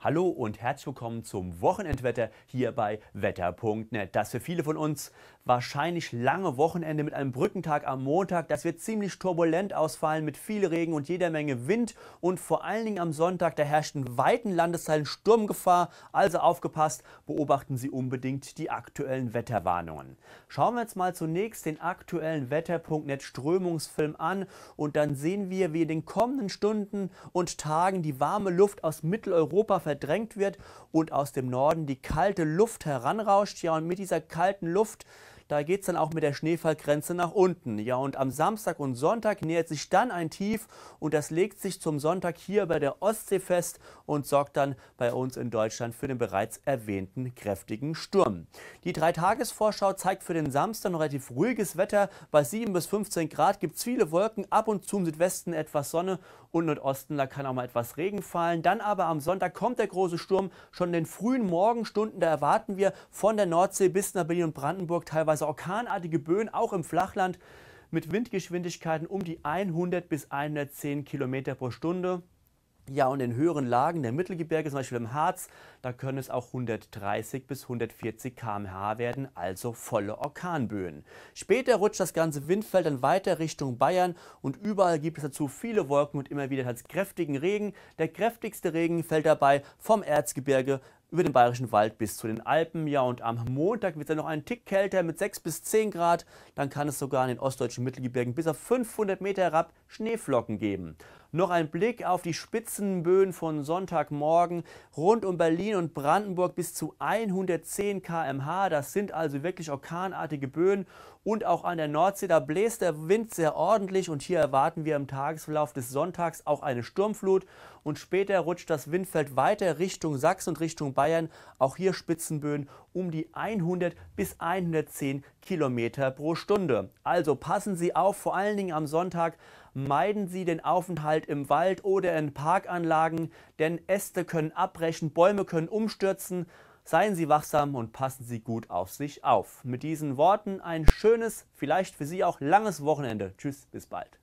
Hallo und herzlich willkommen zum Wochenendwetter hier bei wetter.net. Das für viele von uns wahrscheinlich lange Wochenende mit einem Brückentag am Montag. Das wird ziemlich turbulent ausfallen mit viel Regen und jeder Menge Wind. Und vor allen Dingen am Sonntag, da herrscht in weiten Landesteilen Sturmgefahr. Also aufgepasst, beobachten Sie unbedingt die aktuellen Wetterwarnungen. Schauen wir jetzt mal zunächst den aktuellen wetter.net Strömungsfilm an und dann sehen wir, wie in den kommenden Stunden und Tagen die warme Luft aus Mitteleuropa verdrängt wird und aus dem Norden die kalte Luft heranrauscht. Ja, und mit dieser kalten Luft da geht es dann auch mit der Schneefallgrenze nach unten. Ja, und am Samstag und Sonntag nähert sich dann ein Tief und das legt sich zum Sonntag hier bei der Ostsee fest und sorgt dann bei uns in Deutschland für den bereits erwähnten kräftigen Sturm. Die Dreitagesvorschau zeigt für den Samstag noch relativ ruhiges Wetter. Bei 7 bis 15 Grad gibt es viele Wolken, ab und zu im Südwesten etwas Sonne und Nordosten, da kann auch mal etwas Regen fallen. Dann aber am Sonntag kommt der große Sturm. Schon in den frühen Morgenstunden, da erwarten wir von der Nordsee bis nach Berlin und Brandenburg teilweise also orkanartige Böen auch im Flachland mit Windgeschwindigkeiten um die 100 bis 110 Kilometer pro Stunde. Ja, und in höheren Lagen der Mittelgebirge, zum Beispiel im Harz, da können es auch 130 bis 140 km/h werden, also volle Orkanböen. Später rutscht das ganze Windfeld dann weiter Richtung Bayern und überall gibt es dazu viele Wolken und immer wieder als kräftigen Regen. Der kräftigste Regen fällt dabei vom Erzgebirge über den Bayerischen Wald bis zu den Alpen. Ja, und am Montag wird es dann noch einen Tick kälter mit 6 bis 10 Grad. Dann kann es sogar in den ostdeutschen Mittelgebirgen bis auf 500 Meter herab Schneeflocken geben. Noch ein Blick auf die Spitzenböen von Sonntagmorgen. Rund um Berlin und Brandenburg bis zu 110 km/h. Das sind also wirklich orkanartige Böen. Und auch an der Nordsee, da bläst der Wind sehr ordentlich. Und hier erwarten wir im Tagesverlauf des Sonntags auch eine Sturmflut. Und später rutscht das Windfeld weiter Richtung Sachsen und Richtung Bayern. Auch hier Spitzenböen um die 100 bis 110 Kilometer pro Stunde. Also passen Sie auf, vor allen Dingen am Sonntag meiden Sie den Aufenthalt im Wald oder in Parkanlagen, denn Äste können abbrechen, Bäume können umstürzen. Seien Sie wachsam und passen Sie gut auf sich auf. Mit diesen Worten ein schönes, vielleicht für Sie auch langes Wochenende. Tschüss, bis bald.